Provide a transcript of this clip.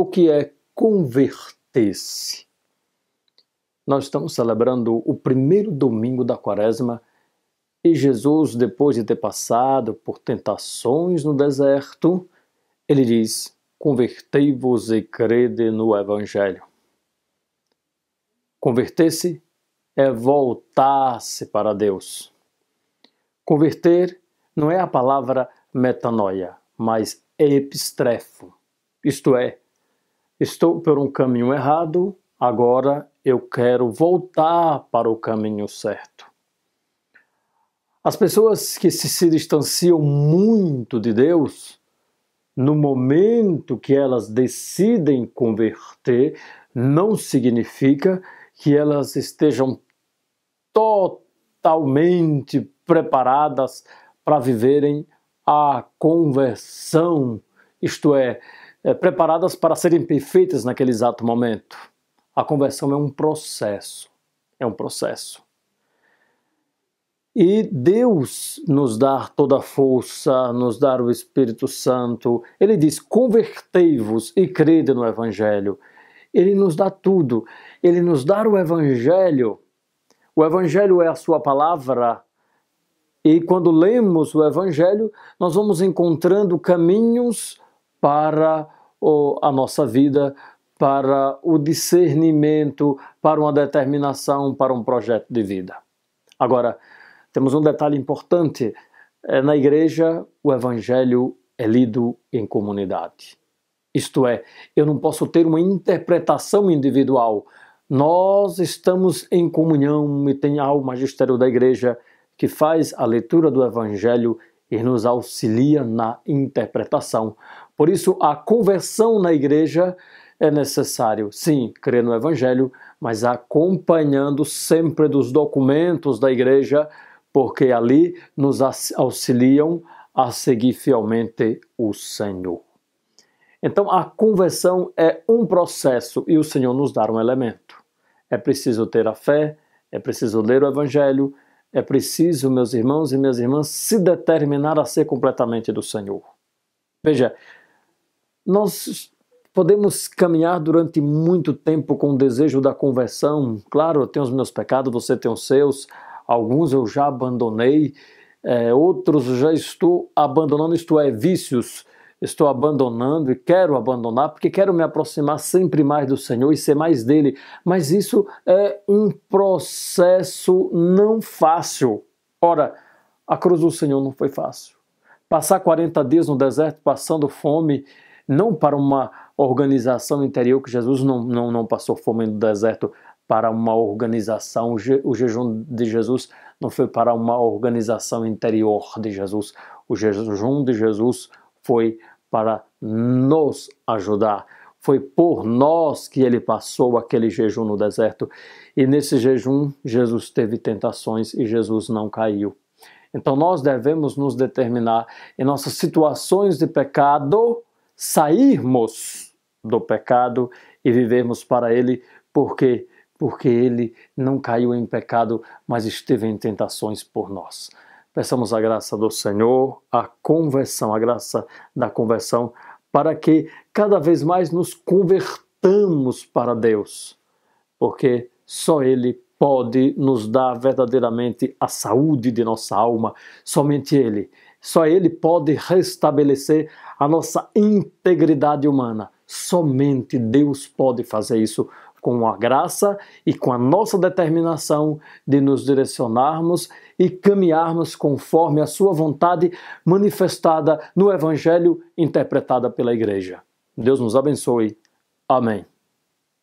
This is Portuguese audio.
O que é converter-se? Nós estamos celebrando o primeiro domingo da quaresma e Jesus, depois de ter passado por tentações no deserto, ele diz: Convertei-vos e crede no Evangelho. Converter-se é voltar-se para Deus. Converter não é a palavra metanoia, mas epistrefo, isto é, Estou por um caminho errado, agora eu quero voltar para o caminho certo. As pessoas que se, se distanciam muito de Deus, no momento que elas decidem converter, não significa que elas estejam totalmente preparadas para viverem a conversão, isto é, é, preparadas para serem perfeitas naquele exato momento. A conversão é um processo. É um processo. E Deus nos dá toda a força, nos dá o Espírito Santo. Ele diz: convertei-vos e crede no Evangelho. Ele nos dá tudo. Ele nos dá o Evangelho. O Evangelho é a sua palavra. E quando lemos o Evangelho, nós vamos encontrando caminhos para a nossa vida para o discernimento, para uma determinação, para um projeto de vida. Agora, temos um detalhe importante: é, na igreja, o evangelho é lido em comunidade. Isto é, eu não posso ter uma interpretação individual. Nós estamos em comunhão e tem ao magistério da igreja que faz a leitura do evangelho e nos auxilia na interpretação. Por isso, a conversão na igreja é necessário, sim, crer no Evangelho, mas acompanhando sempre dos documentos da igreja, porque ali nos auxiliam a seguir fielmente o Senhor. Então, a conversão é um processo e o Senhor nos dá um elemento. É preciso ter a fé, é preciso ler o Evangelho, é preciso, meus irmãos e minhas irmãs, se determinar a ser completamente do Senhor. Veja, nós podemos caminhar durante muito tempo com o desejo da conversão. Claro, eu tenho os meus pecados, você tem os seus. Alguns eu já abandonei, é, outros já estou abandonando, isto é, vícios estou abandonando e quero abandonar, porque quero me aproximar sempre mais do Senhor e ser mais dele. Mas isso é um processo não fácil. Ora, a cruz do Senhor não foi fácil. Passar 40 dias no deserto passando fome, não para uma organização interior, que Jesus não, não, não passou fome no deserto para uma organização, o jejum de Jesus não foi para uma organização interior de Jesus. O jejum de Jesus foi para nos ajudar. Foi por nós que ele passou aquele jejum no deserto. E nesse jejum, Jesus teve tentações e Jesus não caiu. Então nós devemos nos determinar em nossas situações de pecado, sairmos do pecado e vivermos para ele, porque porque ele não caiu em pecado, mas esteve em tentações por nós. Peçamos a graça do Senhor, a conversão, a graça da conversão, para que cada vez mais nos convertamos para Deus, porque só Ele pode nos dar verdadeiramente a saúde de nossa alma, somente Ele. Só Ele pode restabelecer a nossa integridade humana. Somente Deus pode fazer isso com a graça e com a nossa determinação de nos direcionarmos e caminharmos conforme a sua vontade manifestada no evangelho interpretada pela igreja. Deus nos abençoe. Amém.